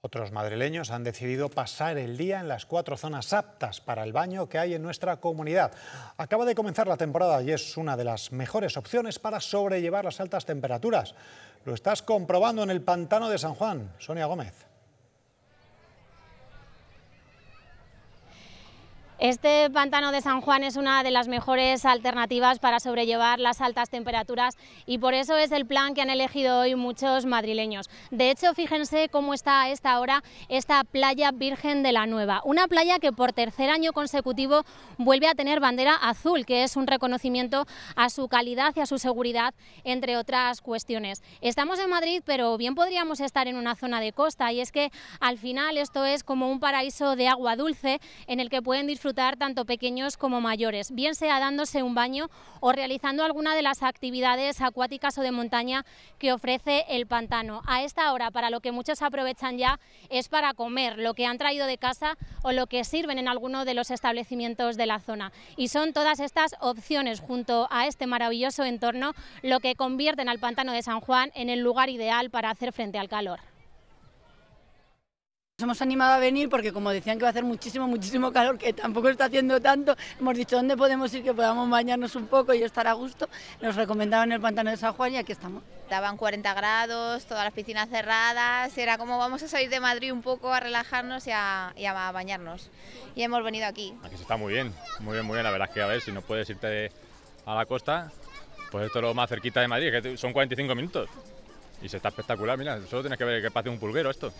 Otros madrileños han decidido pasar el día en las cuatro zonas aptas para el baño que hay en nuestra comunidad. Acaba de comenzar la temporada y es una de las mejores opciones para sobrellevar las altas temperaturas. Lo estás comprobando en el pantano de San Juan. Sonia Gómez. Este pantano de San Juan es una de las mejores alternativas para sobrellevar las altas temperaturas y por eso es el plan que han elegido hoy muchos madrileños. De hecho, fíjense cómo está a esta hora esta playa Virgen de la Nueva, una playa que por tercer año consecutivo vuelve a tener bandera azul, que es un reconocimiento a su calidad y a su seguridad, entre otras cuestiones. Estamos en Madrid, pero bien podríamos estar en una zona de costa y es que al final esto es como un paraíso de agua dulce en el que pueden disfrutar tanto pequeños como mayores, bien sea dándose un baño o realizando alguna de las actividades acuáticas o de montaña que ofrece el pantano. A esta hora, para lo que muchos aprovechan ya, es para comer lo que han traído de casa o lo que sirven en alguno de los establecimientos de la zona. Y son todas estas opciones junto a este maravilloso entorno lo que convierten al pantano de San Juan en el lugar ideal para hacer frente al calor. Nos hemos animado a venir porque como decían que va a hacer muchísimo, muchísimo calor, que tampoco está haciendo tanto, hemos dicho dónde podemos ir que podamos bañarnos un poco y estar a gusto. Nos recomendaban el pantano de San Juan y aquí estamos. Estaban 40 grados, todas las piscinas cerradas, era como vamos a salir de Madrid un poco a relajarnos y a, y a bañarnos. Y hemos venido aquí. Aquí se está muy bien, muy bien, muy bien. La verdad es que a ver, si no puedes irte a la costa, pues esto es lo más cerquita de Madrid, que son 45 minutos. Y se está espectacular, mira, solo tienes que ver que pase un pulguero esto.